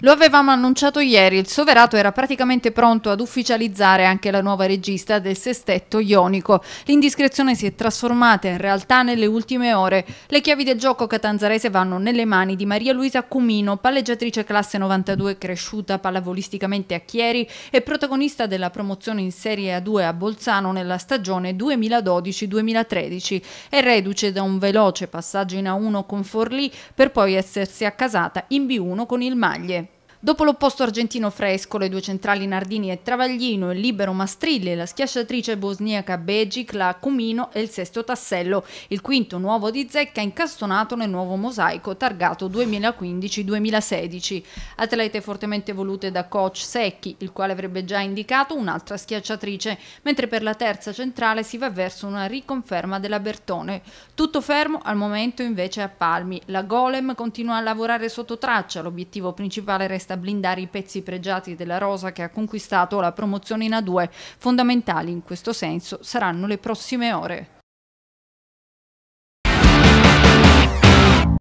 Lo avevamo annunciato ieri, il Soverato era praticamente pronto ad ufficializzare anche la nuova regista del sestetto ionico. L'indiscrezione si è trasformata in realtà nelle ultime ore. Le chiavi del gioco catanzarese vanno nelle mani di Maria Luisa Cumino, palleggiatrice classe 92 cresciuta pallavolisticamente a Chieri e protagonista della promozione in Serie A2 a Bolzano nella stagione 2012-2013 e reduce da un veloce passaggio in A1 con Forlì per poi essersi accasata in B1 con il Maglie. Dopo l'opposto argentino fresco, le due centrali Nardini e Travaglino, il libero Mastrilli e la schiacciatrice bosniaca Begic, la Cumino e il sesto Tassello, il quinto nuovo di zecca incastonato nel nuovo mosaico targato 2015-2016. Atlete fortemente volute da coach Secchi, il quale avrebbe già indicato un'altra schiacciatrice, mentre per la terza centrale si va verso una riconferma della Bertone. Tutto fermo al momento invece a Palmi. La Golem continua a lavorare sotto traccia, l'obiettivo principale resta a blindare i pezzi pregiati della rosa che ha conquistato la promozione in A2. Fondamentali in questo senso saranno le prossime ore.